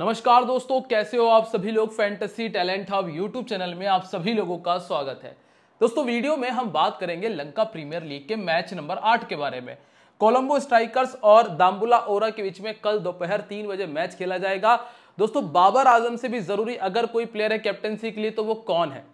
नमस्कार दोस्तों कैसे हो आप सभी लोग fantasy talent hub YouTube channel में आप सभी लोगों का स्वागत है दोस्तों वीडियो में हम बात करेंगे लंका प्रीमियर लीग के मैच नंबर आठ के बारे में कोलंबो स्ट्राइकर्स और दाम्बुला ओरा के बीच में कल दोपहर तीन बजे मैच खेला जाएगा दोस्तों बाबर आजम से भी जरूरी अगर कोई प्लेयर है कैप्टनसी के लिए तो वो कौन है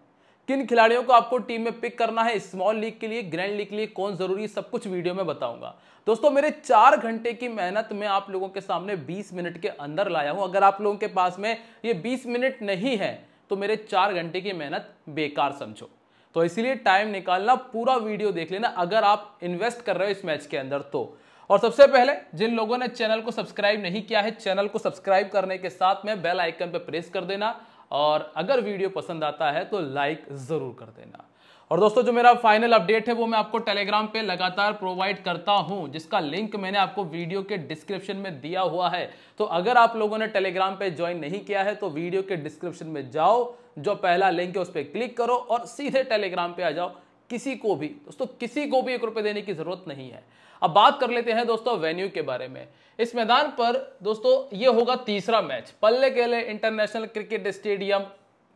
किन खिलाड़ियों को आपको टीम में पिक करना है स्मॉल लीग के लिए ग्रैंड लीग के लिए कौन जरूरी सब कुछ वीडियो में बताऊंगा दोस्तों मेरे चार घंटे की मेहनत में आप लोगों के सामने 20 मिनट के अंदर लाया हूं अगर आप लोगों के पास में ये 20 मिनट नहीं है तो मेरे चार घंटे की मेहनत बेकार समझो तो इसीलिए टाइम निकालना पूरा वीडियो देख लेना अगर आप इन्वेस्ट कर रहे हो इस मैच के अंदर तो और सबसे पहले जिन लोगों ने चैनल को सब्सक्राइब नहीं किया है चैनल को सब्सक्राइब करने के साथ में बेल आइकन पर प्रेस कर देना और अगर वीडियो पसंद आता है तो लाइक ज़रूर कर देना और दोस्तों जो मेरा फाइनल अपडेट है वो मैं आपको टेलीग्राम पे लगातार प्रोवाइड करता हूं जिसका लिंक मैंने आपको वीडियो के डिस्क्रिप्शन में दिया हुआ है तो अगर आप लोगों ने टेलीग्राम पे ज्वाइन नहीं किया है तो वीडियो के डिस्क्रिप्शन में जाओ जो पहला लिंक है उस पर क्लिक करो और सीधे टेलीग्राम पे आ जाओ किसी को भी दोस्तों किसी को भी एक रुपए देने की ज़रूरत नहीं है अब बात कर लेते हैं दोस्तों वेन्यू के बारे में इस मैदान पर दोस्तों ये होगा तीसरा मैच पल्ले केले इंटरनेशनल क्रिकेट स्टेडियम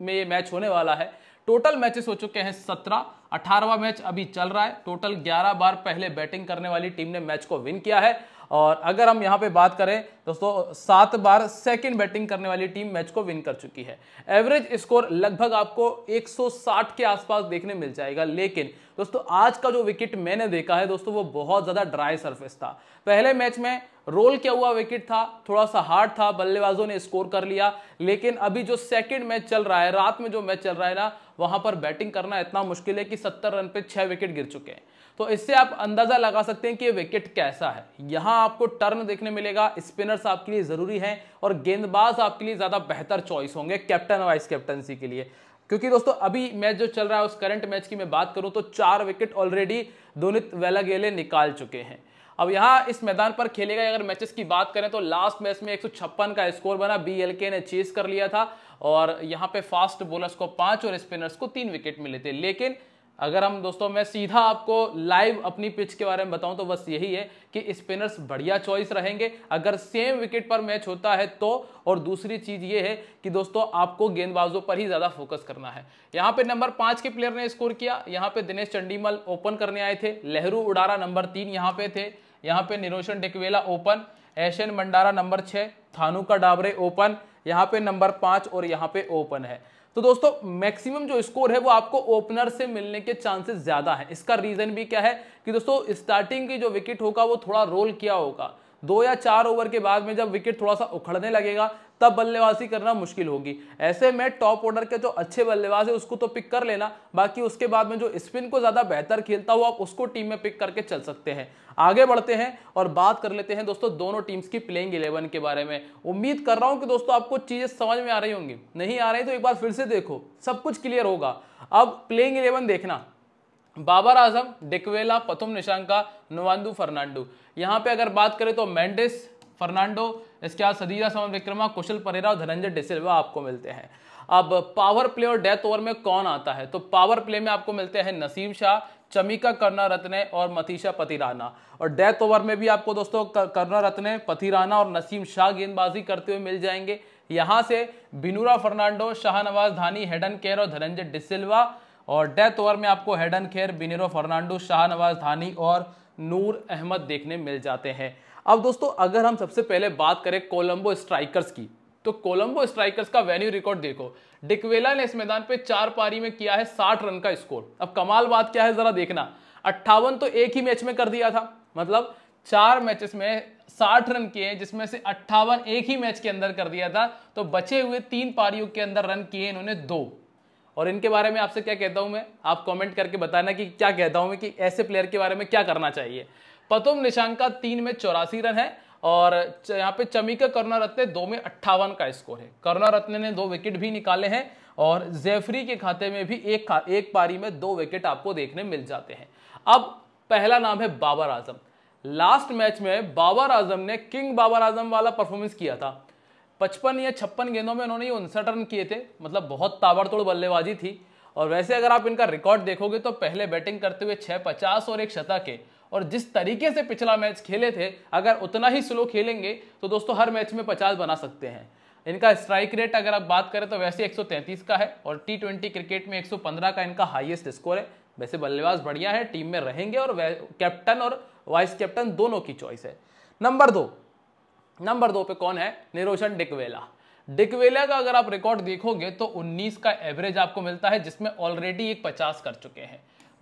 में ये मैच होने वाला है टोटल मैचेस हो चुके हैं सत्रह अठारहवा मैच अभी चल रहा है टोटल ग्यारह बार पहले बैटिंग करने वाली टीम ने मैच को विन किया है और अगर हम यहाँ पे बात करें दोस्तों सात बार सेकंड बैटिंग करने वाली टीम मैच को विन कर चुकी है एवरेज स्कोर लगभग आपको 160 के आसपास देखने मिल जाएगा लेकिन दोस्तों आज का जो विकेट मैंने देखा है दोस्तों वो बहुत ज़्यादा ड्राई सरफेस था पहले मैच में रोल किया हुआ विकेट था थोड़ा सा हार्ड था बल्लेबाजों ने स्कोर कर लिया लेकिन अभी जो सेकेंड मैच चल रहा है रात में जो मैच चल रहा है ना वहां पर बैटिंग करना इतना मुश्किल है कि सत्तर रन पे छह विकेट गिर चुके हैं तो इससे आप अंदाजा लगा सकते हैं कि विकेट कैसा है यहां आपको टर्न देखने मिलेगा स्पिनर्स आपके लिए जरूरी है और गेंदबाज आपके लिए ज्यादा बेहतर चॉइस होंगे कैप्टन वाइस कैप्टनसी के लिए क्योंकि दोस्तों अभी मैच जो चल रहा है उस करंट मैच की मैं बात करूं तो चार विकेट ऑलरेडी दोनित वेलागेले निकाल चुके हैं अब यहाँ इस मैदान पर खेले गए अगर मैचेस की बात करें तो लास्ट मैच में एक का स्कोर बना बीएलके ने चेस कर लिया था और यहाँ पे फास्ट बोलर्स को पांच और स्पिनर्स को तीन विकेट मिले थे लेकिन अगर हम दोस्तों मैं सीधा आपको लाइव अपनी पिच के बारे में बताऊं तो बस यही है कि स्पिनर्स बढ़िया चॉइस रहेंगे अगर सेम विकेट पर मैच होता है तो और दूसरी चीज ये है कि दोस्तों आपको गेंदबाजों पर ही ज्यादा फोकस करना है यहाँ पे नंबर पांच के प्लेयर ने स्कोर किया यहाँ पे दिनेश चंडीमल ओपन करने आए थे लहरू उडारा नंबर तीन यहाँ पे थे यहाँ पे निरोशन डिकवेला ओपन एशन मंडारा नंबर छह थानू का डाबरे ओपन यहाँ पे नंबर पांच और यहाँ पे ओपन है तो दोस्तों मैक्सिमम जो स्कोर है वो आपको ओपनर से मिलने के चांसेस ज्यादा है इसका रीजन भी क्या है कि दोस्तों स्टार्टिंग की जो विकेट होगा वो थोड़ा रोल किया होगा दो या चार ओवर के बाद में जब विकेट थोड़ा सा उखड़ने लगेगा तब बल्लेबाजी करना मुश्किल होगी ऐसे में टॉप ऑर्डर के जो अच्छे बल्लेबाज है उसको तो पिक कर लेना बाकी उसके बाद में जो स्पिन को ज़्यादा बेहतर खेलता हो आप उसको टीम में पिक करके चल सकते हैं आगे बढ़ते हैं और बात कर लेते हैं दोस्तों दोनों टीम्स की प्लेइंग इलेवन के बारे में उम्मीद कर रहा हूं कि दोस्तों आपको चीज़ें समझ में आ रही होंगी नहीं आ रही तो एक बार फिर से देखो सब कुछ क्लियर होगा अब प्लेइंग इलेवन देखना बाबर आजम डिकवेला पथुम निशांका नोवान्दू फर्नांडो यहां पे अगर बात करें तो मैंडिस फर्नांडो इसके बाद सदीरा समन विक्रमा कुशल परेरा और धनंजय डिसिल्वा आपको मिलते हैं अब पावर प्ले और डेथ ओवर में कौन आता है तो पावर प्ले में आपको मिलते हैं नसीम शाह चमिका करना रत्ने और मतीशा पतिराना और डेथ ओवर में भी आपको दोस्तों करुणा रत्ने पतिराना और नसीम शाह गेंदबाजी करते हुए मिल जाएंगे यहां से बिनूरा फर्नांडो शाहनवाज धानी हेडन केयर और धनंजय डिसिल्वा और डेथ ओवर में आपको हेडन खेर बिनेरो फर्नांडो शाहनवाज धानी और नूर अहमद देखने मिल जाते हैं अब दोस्तों अगर हम सबसे पहले बात करें कोलंबो स्ट्राइकर्स की तो कोलंबो स्ट्राइकर्स का वेन्यू रिकॉर्ड देखो डिकवेला ने इस मैदान पे चार पारी में किया है साठ रन का स्कोर अब कमाल बात क्या है जरा देखना अट्ठावन तो एक ही मैच में कर दिया था मतलब चार मैचेस में साठ रन किए जिसमें से अट्ठावन एक ही मैच के अंदर कर दिया था तो बचे हुए तीन पारियों के अंदर रन किए इन्होंने दो और इनके बारे में आपसे क्या कहता हूं मैं आप कमेंट करके बताना कि क्या कहता हूं मैं कि ऐसे प्लेयर के बारे में क्या करना चाहिए पतुम निशांका तीन में चौरासी रन है और यहाँ पे चमिका रत्न दो में अट्ठावन का स्कोर है रत्न ने दो विकेट भी निकाले हैं और जेफरी के खाते में भी एक खा, एक पारी में दो विकेट आपको देखने मिल जाते हैं अब पहला नाम है बाबर आजम लास्ट मैच में बाबर आजम ने किंग बाबर आजम वाला परफॉर्मेंस किया था पचपन या छप्पन गेंदों में उन्होंने उनसठ रन किए थे मतलब बहुत ताबड़तोड़ बल्लेबाजी थी और वैसे अगर आप इनका रिकॉर्ड देखोगे तो पहले बैटिंग करते हुए छः पचास और एक शतक है और जिस तरीके से पिछला मैच खेले थे अगर उतना ही स्लो खेलेंगे तो दोस्तों हर मैच में पचास बना सकते हैं इनका स्ट्राइक रेट अगर आप बात करें तो वैसे 133 का है और टी क्रिकेट में 115 का इनका हाईएस्ट स्कोर है वैसे बल्लेबाज बढ़िया है टीम में रहेंगे और कैप्टन और वाइस कैप्टन दोनों की चॉइस है नंबर दो नंबर दो पे कौन है निरोशन डिकवेला डिकवेला का अगर आप रिकॉर्ड देखोगे तो 19 का एवरेज आपको मिलता है जिसमें ऑलरेडी एक 50 कर चुके हैं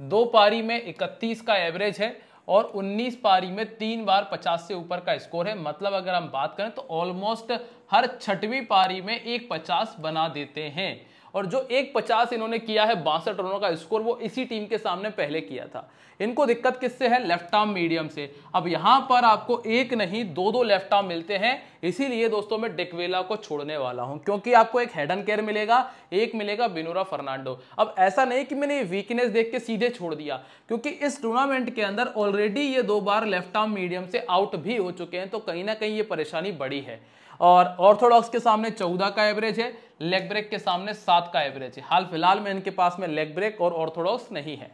दो पारी में 31 का एवरेज है और 19 पारी में तीन बार 50 से ऊपर का स्कोर है मतलब अगर हम बात करें तो ऑलमोस्ट हर छठवीं पारी में एक 50 बना देते हैं और जो एक पचास इन्होंने किया है बासठ रनों का स्कोर वो इसी टीम के सामने पहले किया था इनको दिक्कत किससे है लेफ्ट आर्म मीडियम से अब यहां पर आपको एक नहीं दो दो लेफ्ट आर्म मिलते हैं इसीलिए दोस्तों मैं डिकवेला को छोड़ने वाला हूं क्योंकि आपको एक हेडन केयर मिलेगा एक मिलेगा बिनोरा फर्नांडो अब ऐसा नहीं कि मैंने वीकनेस देख के सीधे छोड़ दिया क्योंकि इस टूर्नामेंट के अंदर ऑलरेडी ये दो बार लेफ्ट आर्म मीडियम से आउट भी हो चुके हैं तो कहीं ना कहीं ये परेशानी बड़ी है और ऑर्थोडॉक्स के सामने चौदह का एवरेज है लेग ब्रेक के सामने सात का एवरेज है हाल फिलहाल में इनके पास में लेग ब्रेक और ऑर्थोडॉक्स नहीं है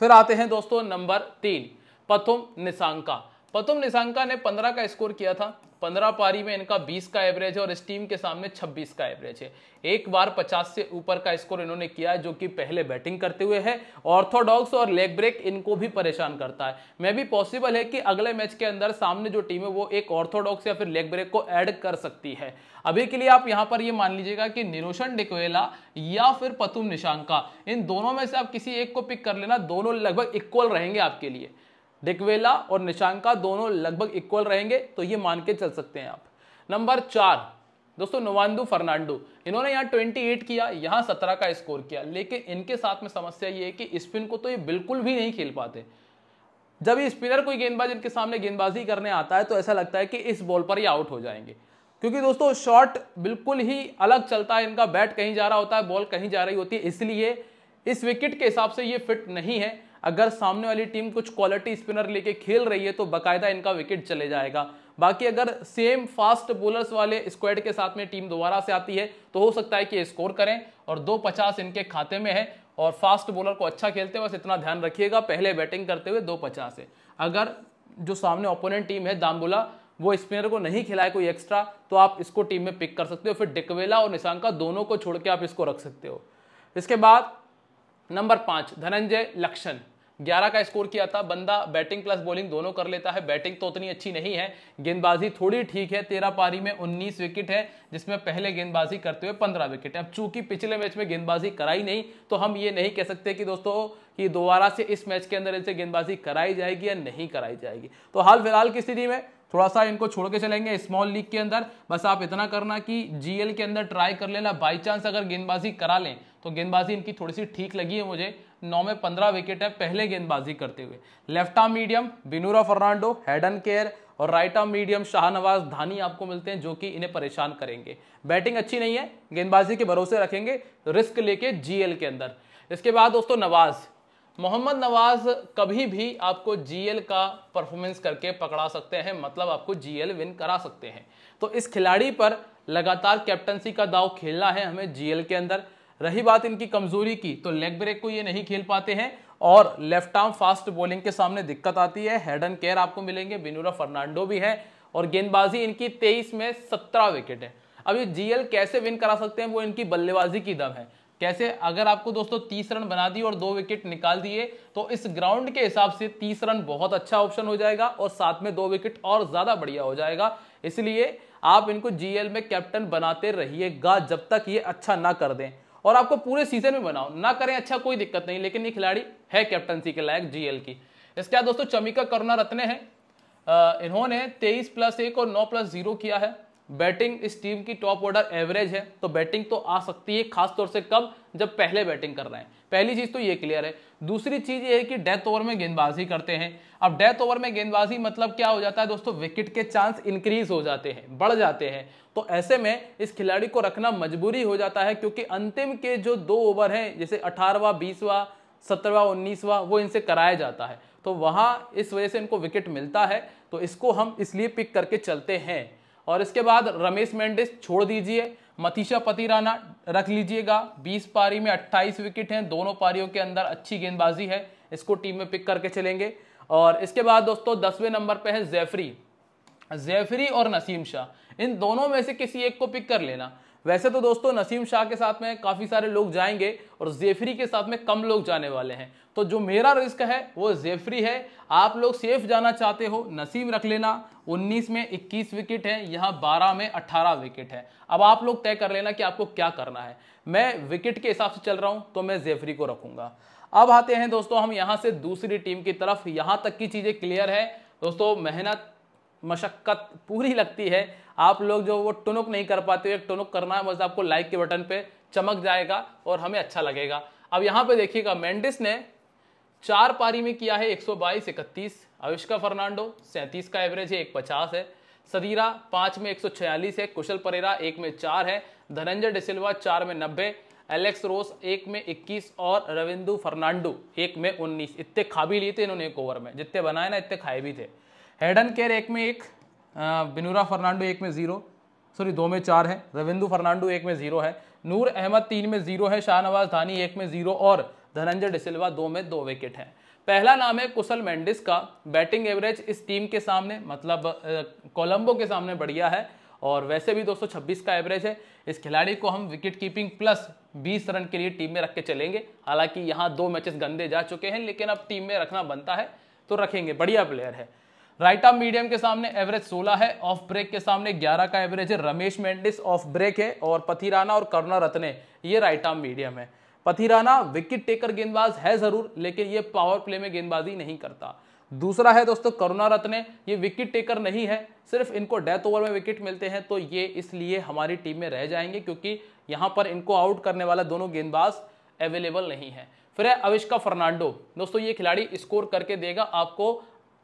फिर आते हैं दोस्तों नंबर तीन पथुम निशांका पतुम निशांका ने 15 का स्कोर किया था 15 पारी में इनका 20 का एवरेज है और इस टीम के सामने 26 का एवरेज है एक बार 50 से ऊपर का स्कोर इन्होंने किया है जो कि पहले बैटिंग करते हुए है ऑर्थोडॉक्स और लेग ब्रेक इनको भी परेशान करता है मैं भी पॉसिबल है कि अगले मैच के अंदर सामने जो टीम है वो एक ऑर्थोडॉक्स या फिर लेग ब्रेक को ऐड कर सकती है अभी के लिए आप यहाँ पर ये मान लीजिएगा कि निरोशन डिकोला या फिर पतुम निशांका इन दोनों में से आप किसी एक को पिक कर लेना दोनों लगभग इक्वल रहेंगे आपके लिए डिकवेला और निशांका दोनों लगभग इक्वल रहेंगे तो ये मान के चल सकते हैं आप नंबर चार दोस्तों नोवांदू फर्नांडो इन्होंने यहाँ 28 किया यहाँ 17 का स्कोर किया लेकिन इनके साथ में समस्या ये है कि स्पिन को तो ये बिल्कुल भी नहीं खेल पाते जब ये स्पिनर कोई गेंदबाज इनके सामने गेंदबाजी करने आता है तो ऐसा लगता है कि इस बॉल पर ही आउट हो जाएंगे क्योंकि दोस्तों शॉट बिल्कुल ही अलग चलता है इनका बैट कहीं जा रहा होता है बॉल कहीं जा रही होती है इसलिए इस विकेट के हिसाब से ये फिट नहीं है अगर सामने वाली टीम कुछ क्वालिटी स्पिनर लेके खेल रही है तो बाकायदा इनका विकेट चले जाएगा बाकी अगर सेम फास्ट बोलर्स वाले स्क्वाड के साथ में टीम दोबारा से आती है तो हो सकता है कि स्कोर करें और दो पचास इनके खाते में है और फास्ट बॉलर को अच्छा खेलते हैं बस इतना ध्यान रखिएगा पहले बैटिंग करते हुए दो पचास है अगर जो सामने ओपोनेंट टीम है दामबुला वो स्पिनर को नहीं खिलाए कोई एक्स्ट्रा तो आप इसको टीम में पिक कर सकते हो फिर डिकवेला और निशांका दोनों को छोड़ के आप इसको रख सकते हो इसके बाद नंबर पाँच धनंजय लक्षण 11 का स्कोर किया था बंदा बैटिंग प्लस बॉलिंग दोनों कर लेता है बैटिंग तो उतनी अच्छी नहीं है गेंदबाजी थोड़ी ठीक है तेरह पारी में 19 विकेट है जिसमें पहले गेंदबाजी करते हुए 15 विकेट है अब चूंकि पिछले मैच में गेंदबाजी कराई नहीं तो हम ये नहीं कह सकते कि दोस्तों कि दोबारा से इस मैच के अंदर इनसे गेंदबाजी कराई जाएगी या नहीं कराई जाएगी तो हाल फिलहाल की स्थिति में थोड़ा सा इनको छोड़ के चलेंगे स्मॉल लीग के अंदर बस आप इतना करना कि जीएल के अंदर ट्राई कर लेना बाई चांस अगर गेंदबाजी करा लें तो गेंदबाजी इनकी थोड़ी सी ठीक लगी है मुझे नौ में पंद्रह विकेट है पहले गेंदबाजी करते हुए left arm medium Binura Fernando Hayden Kerr और right arm medium Shahnawaz Dahani आपको मिलते हैं जो कि इन्हें परेशान करेंगे बैटिंग अच्छी नहीं है गेंदबाजी के भरोसे रखेंगे रिस्क लेके जीएल के अंदर इसके बाद दोस्तों नवाज मोहम्मद नवाज कभी भी आपको जीएल का परफॉर्मेंस करके पकड़ा सकते हैं मतलब आपको जीएल विन करा सकते हैं तो इस खिलाड़ी पर लगातार कैप्टनसी का दाव खेलना है हमें जीएल के अंदर रही बात इनकी कमजोरी की तो लेग ब्रेक को ये नहीं खेल पाते हैं और लेफ्ट आर्म फास्ट बॉलिंग के सामने दिक्कत आती है हेड एंड केयर आपको मिलेंगे बिनुरा फर्नांडो भी है और गेंदबाजी इनकी तेईस में सत्रह विकेट है अब ये जीएल कैसे विन करा सकते हैं वो इनकी बल्लेबाजी की दम है कैसे अगर आपको दोस्तों तीस रन बना दिए और दो विकेट निकाल दिए तो इस ग्राउंड के हिसाब से तीस रन बहुत अच्छा ऑप्शन हो जाएगा और साथ में दो विकेट और ज्यादा बढ़िया हो जाएगा इसलिए आप इनको जीएल में कैप्टन बनाते रहिएगा जब तक ये अच्छा ना कर दें और आपको पूरे सीजन में बनाओ ना करें अच्छा कोई दिक्कत नहीं लेकिन ये खिलाड़ी है कैप्टनसी के लायक जीएल की इसके बाद दोस्तों चमिका करुणा रत्ने हैं इन्होंने तेईस प्लस एक और नौ प्लस जीरो किया है बैटिंग इस टीम की टॉप ऑर्डर एवरेज है तो बैटिंग तो आ सकती है खासतौर से कब जब पहले बैटिंग कर रहे हैं पहली चीज तो ये क्लियर है दूसरी चीज ये है कि डेथ ओवर में गेंदबाजी करते हैं अब डेथ ओवर में गेंदबाजी मतलब क्या हो जाता है दोस्तों विकेट के चांस इंक्रीज हो जाते हैं बढ़ जाते हैं तो ऐसे में इस खिलाड़ी को रखना मजबूरी हो जाता है क्योंकि अंतिम के जो दो ओवर हैं जैसे अठारहवा बीसवा सत्रहवा उन्नीसवा वो इनसे कराया जाता है तो वहाँ इस वजह से इनको विकेट मिलता है तो इसको हम इसलिए पिक करके चलते हैं और इसके बाद रमेश मेंडिस छोड़ दीजिए मतीशा पतिराना रख लीजिएगा 20 पारी में 28 विकेट हैं दोनों पारियों के अंदर अच्छी गेंदबाजी है इसको टीम में पिक करके चलेंगे और इसके बाद दोस्तों दसवें नंबर पे है जैफरी जैफरी और नसीम शाह इन दोनों में से किसी एक को पिक कर लेना वैसे तो दोस्तों नसीम शाह के साथ में काफ़ी सारे लोग जाएंगे और जेफरी के साथ में कम लोग जाने वाले हैं तो जो मेरा रिस्क है वो जेफरी है आप लोग सेफ जाना चाहते हो नसीम रख लेना 19 में 21 विकेट है यहाँ 12 में 18 विकेट है अब आप लोग तय कर लेना कि आपको क्या करना है मैं विकेट के हिसाब से चल रहा हूँ तो मैं जेफरी को रखूँगा अब आते हैं दोस्तों हम यहाँ से दूसरी टीम की तरफ यहाँ तक की चीज़ें क्लियर है दोस्तों मेहनत मशक्क़त पूरी लगती है आप लोग जो वो टनुक नहीं कर पाते एक टनुक करना है बस आपको लाइक के बटन पे चमक जाएगा और हमें अच्छा लगेगा अब यहाँ पे देखिएगा मेंडिस ने चार पारी में किया है 122 इकतीस अविष्का फर्नांडो सैंतीस का एवरेज है एक पचास है सदीरा पाँच में छियालीस है कुशल परेरा एक में चार है धनंजय डिसिल्वा चार में नब्बे एलेक्स रोस एक में 21 और रविंदु फर्नांडो एक में 19 इतने खा भी लिए थे इन्होंने एक ओवर में जितने बनाए ना इतने खाए भी थे हेडन केयर एक में एक बिनूरा फर्नांडो एक में ज़ीरो सॉरी दो में चार है रविंदू फर्नांडो एक में ज़ीरो है नूर अहमद तीन में ज़ीरो है शाहनवाज धानी एक में ज़ीरो और धनंजय डिसिल्वा दो में दो विकेट हैं पहला नाम है कुशल मेंडिस का बैटिंग एवरेज इस टीम के सामने मतलब कोलंबो के सामने बढ़िया है और वैसे भी 226 का एवरेज है इस खिलाड़ी को हम विकेट कीपिंग प्लस 20 रन के लिए टीम में रख के चलेंगे हालांकि यहाँ दो मैचेस गंदे जा चुके हैं लेकिन अब टीम में रखना बनता है तो रखेंगे बढ़िया प्लेयर है राइट आर्म मीडियम के सामने एवरेज 16 है ऑफ ब्रेक के सामने 11 का एवरेज है रमेश मेंडिस ऑफ ब्रेक है और पथिराना और करुणा रत्ने ये राइट आर्म मीडियम है पथिराना विकेट टेकर गेंदबाज है जरूर लेकिन ये पावर प्ले में गेंदबाजी नहीं करता दूसरा है दोस्तों करुणा रत्ने ये विकेट टेकर नहीं है सिर्फ इनको डेथ ओवर में विकेट मिलते हैं तो ये इसलिए हमारी टीम में रह जाएंगे क्योंकि यहाँ पर इनको आउट करने वाला दोनों गेंदबाज अवेलेबल नहीं है फिर है अविष्का फर्नांडो दोस्तों ये खिलाड़ी स्कोर करके देगा आपको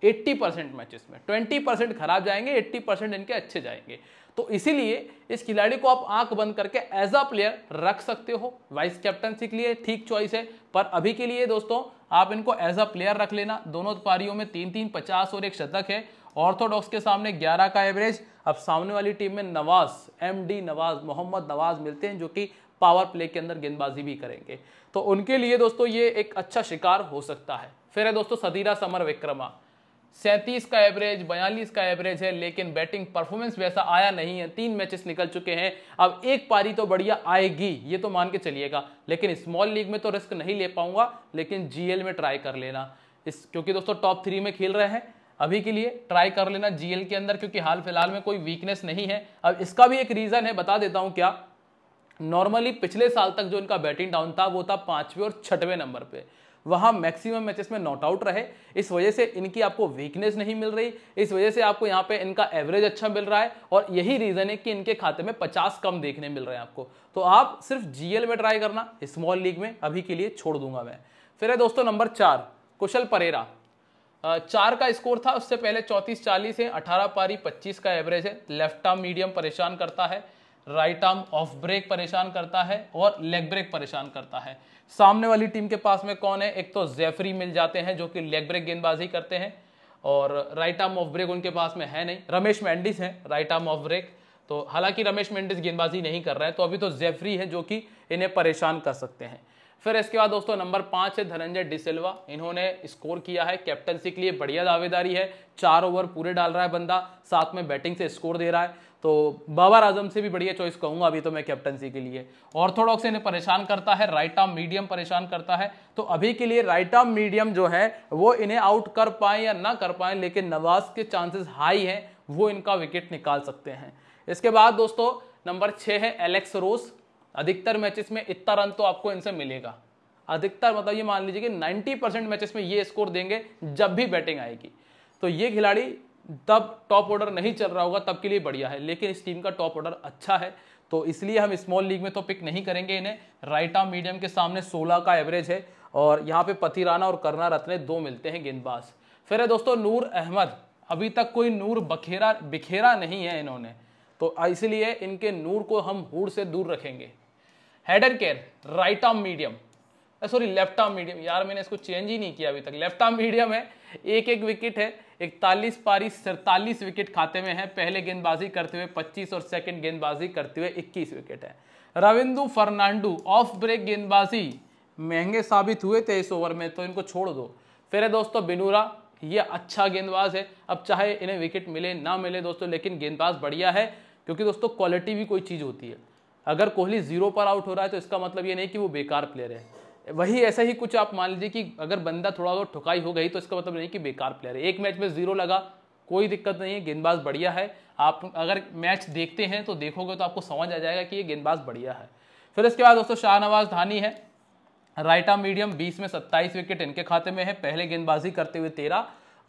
80 परसेंट मैचेस में 20 परसेंट खराब जाएंगे 80 परसेंट इनके अच्छे जाएंगे तो इसीलिए इस खिलाड़ी को आप आंख बंद करके एज अ प्लेयर रख सकते हो वाइस कैप्टनशी के लिए ठीक चॉइस है पर अभी के लिए दोस्तों आप इनको एज अ प्लेयर रख लेना दोनों पारियों में तीन तीन पचास और एक शतक है ऑर्थोडॉक्स के सामने 11 का एवरेज अब सामने वाली टीम में नवाज एमडी नवाज मोहम्मद नवाज मिलते हैं जो कि पावर प्ले के अंदर गेंदबाजी भी करेंगे तो उनके लिए दोस्तों ये एक अच्छा शिकार हो सकता है फिर है दोस्तों सदीरा समर विक्रमा सैंतीस का एवरेज बयालीस का एवरेज है लेकिन बैटिंग परफॉर्मेंस वैसा आया नहीं है तीन मैचेस निकल चुके हैं अब एक पारी तो बढ़िया आएगी ये तो मान के चलिएगा लेकिन स्मॉल लीग में तो रिस्क नहीं ले पाऊंगा लेकिन जीएल में ट्राई कर लेना इस क्योंकि दोस्तों टॉप थ्री में खेल रहे हैं अभी के लिए ट्राई कर लेना जीएल के अंदर क्योंकि हाल फिलहाल में कोई वीकनेस नहीं है अब इसका भी एक रीज़न है बता देता हूँ क्या नॉर्मली पिछले साल तक जो इनका बैटिंग डाउन था वो था पांचवें और छठवें नंबर पर वहां मैक्सिमम मैचेस में नॉट आउट रहे इस वजह से इनकी आपको वीकनेस नहीं मिल रही इस वजह से आपको यहाँ पे इनका एवरेज अच्छा मिल रहा है और यही रीज़न है कि इनके खाते में पचास कम देखने मिल रहे हैं आपको तो आप सिर्फ जीएल में ट्राई करना स्मॉल लीग में अभी के लिए छोड़ दूंगा मैं फिर है दोस्तों नंबर चार कुशल परेरा चार का स्कोर था उससे पहले चौंतीस चालीस है अठारह पारी पच्चीस का एवरेज है लेफ्ट आर्म मीडियम परेशान करता है राइट आर्म ऑफ ब्रेक परेशान करता है और लेग ब्रेक परेशान करता है सामने वाली टीम के पास में कौन है एक तो जेफरी मिल जाते हैं जो कि लेग ब्रेक गेंदबाजी करते हैं और राइट आर्म ऑफ ब्रेक उनके पास में है नहीं रमेश मैंडिस है राइट आर्म ऑफ ब्रेक तो हालांकि रमेश मैंडिस गेंदबाजी नहीं कर रहे हैं तो अभी तो जेफरी है जो कि इन्हें परेशान कर सकते हैं फिर इसके बाद दोस्तों नंबर पांच है धनंजय डिसिल्वा इन्होंने स्कोर किया है कैप्टनसी के लिए बढ़िया दावेदारी है चार ओवर पूरे डाल रहा है बंदा साथ में बैटिंग से स्कोर दे रहा है तो बाबर आजम से भी बढ़िया चॉइस कहूंगा अभी तो मैं कैप्टनसी के लिए ऑर्थोडॉक्स इन्हें परेशान करता है राइट आर्म मीडियम परेशान करता है तो अभी के लिए राइट आर्म मीडियम जो है वो इन्हें आउट कर पाए या ना कर पाए लेकिन नवाज के चांसेस हाई हैं वो इनका विकेट निकाल सकते हैं इसके बाद दोस्तों नंबर छः है एलेक्स रोस अधिकतर मैचेस में इतना रन तो आपको इनसे मिलेगा अधिकतर मतलब ये मान लीजिए कि 90 परसेंट मैचेस में ये स्कोर देंगे जब भी बैटिंग आएगी तो ये खिलाड़ी तब टॉप ऑर्डर नहीं चल रहा होगा तब के लिए बढ़िया है लेकिन इस टीम का टॉप ऑर्डर अच्छा है तो इसलिए हम स्मॉल लीग में तो पिक नहीं करेंगे इन्हें राइट आर्म मीडियम के सामने 16 का एवरेज है और यहाँ पे पथिराना और करना रत्ने दो मिलते हैं गेंदबाज फिर है दोस्तों नूर अहमद अभी तक कोई नूर बखेरा बिखेरा नहीं है इन्होंने तो इसलिए इनके नूर को हम हूड़ से दूर रखेंगे and Kerr right arm medium sorry left arm medium यार मैंने इसको चेंज ही नहीं किया अभी तक लेफ्ट आर्म मीडियम है एक एक विकेट है इकतालीस पारी सैतालीस विकेट खाते में है पहले गेंदबाजी करते हुए 25 और सेकंड गेंदबाजी करते हुए 21 विकेट है रविंदु फर्नांडू ऑफ ब्रेक गेंदबाजी महंगे साबित हुए थे इस ओवर में तो इनको छोड़ दो फिर है दोस्तों बिनूरा ये अच्छा गेंदबाज है अब चाहे इन्हें विकेट मिले ना मिले दोस्तों लेकिन गेंदबाज बढ़िया है क्योंकि दोस्तों क्वालिटी भी कोई चीज़ होती है अगर कोहली जीरो पर आउट हो रहा है तो इसका मतलब ये नहीं कि वो बेकार प्लेयर है वही ऐसा ही कुछ आप मान लीजिए कि अगर बंदा थोड़ा बहुत ठुकाई हो गई तो इसका मतलब नहीं कि बेकार प्लेयर है एक मैच में जीरो लगा कोई दिक्कत नहीं है गेंदबाज बढ़िया है आप अगर मैच देखते हैं तो देखोगे तो आपको समझ आ जाएगा कि ये गेंदबाज बढ़िया है फिर इसके बाद दोस्तों शाहनवाज धानी है राइटा मीडियम 20 में 27 विकेट इनके खाते में है पहले गेंदबाजी करते हुए 13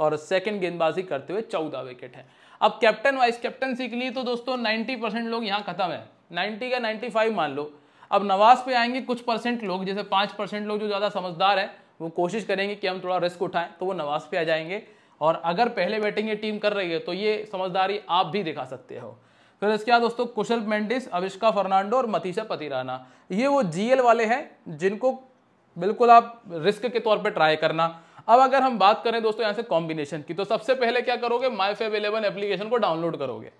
और सेकंड गेंदबाजी करते हुए 14 विकेट है अब कैप्टन वाइस कैप्टनसी के लिए तो दोस्तों 90 परसेंट लोग यहाँ खत्म है 90 का 95 मान लो अब नवाज पे आएंगे कुछ परसेंट लोग जैसे पांच परसेंट लोग जो ज़्यादा समझदार है वो कोशिश करेंगे कि हम थोड़ा रिस्क उठाएं तो वो नवाज पे आ जाएंगे और अगर पहले बैटिंग ये टीम कर रही है तो ये समझदारी आप भी दिखा सकते हो फिर इसके बाद दोस्तों कुशल मेंडिस अविष्का फर्नांडो और मतीशा पतिराना ये वो जीएल वाले हैं जिनको बिल्कुल आप रिस्क के तौर पर ट्राई करना अब अगर हम बात करें दोस्तों यहाँ से कॉम्बिनेशन की तो सबसे पहले क्या करोगे माई फेव एप्लीकेशन को डाउनलोड करोगे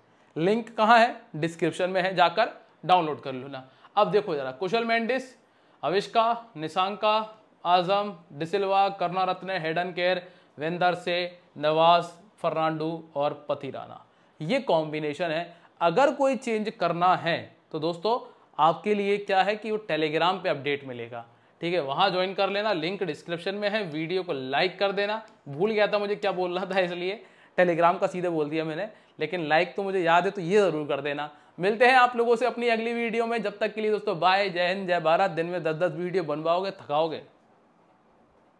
लिंक कहाँ है डिस्क्रिप्शन में है जाकर डाउनलोड कर लो ना अब देखो जरा Kusal Mendis Avishka Nissanka Azam de Silva Karunaratne Hayden Kerr Vandersay Nawaz फर्नांडू और पथिराना ये कॉम्बिनेशन है अगर कोई चेंज करना है तो दोस्तों आपके लिए क्या है कि वो टेलीग्राम पे अपडेट मिलेगा ठीक है वहाँ ज्वाइन कर लेना लिंक डिस्क्रिप्शन में है वीडियो को लाइक कर देना भूल गया था मुझे क्या बोलना था इसलिए टेलीग्राम का सीधे बोल दिया मैंने लेकिन लाइक तो मुझे याद है तो ये ज़रूर कर देना मिलते हैं आप लोगों से अपनी अगली वीडियो में जब तक के लिए दोस्तों बाय जय हिंद जय भारत दिन में दस दस वीडियो बनवाओगे थकाओगे